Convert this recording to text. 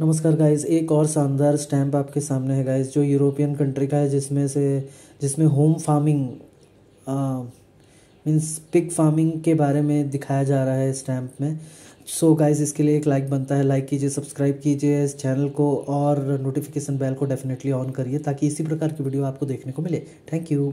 नमस्कार गाइस एक और शानदार स्टैम्प आपके सामने है गाइस जो यूरोपियन कंट्री का है जिसमें से जिसमें home farming means pig farming के बारे में दिखाया जा रहा है स्टैम्प में सो so गाइस इसके लिए एक लाइक बनता है लाइक कीजिए सब्सक्राइब कीजिए इस चैनल को और नोटिफिकेशन बेल को डेफिनेटली ऑन करिए ताकि इसी प्रकार की वीडियो आपको देखने को मिले थैंक यू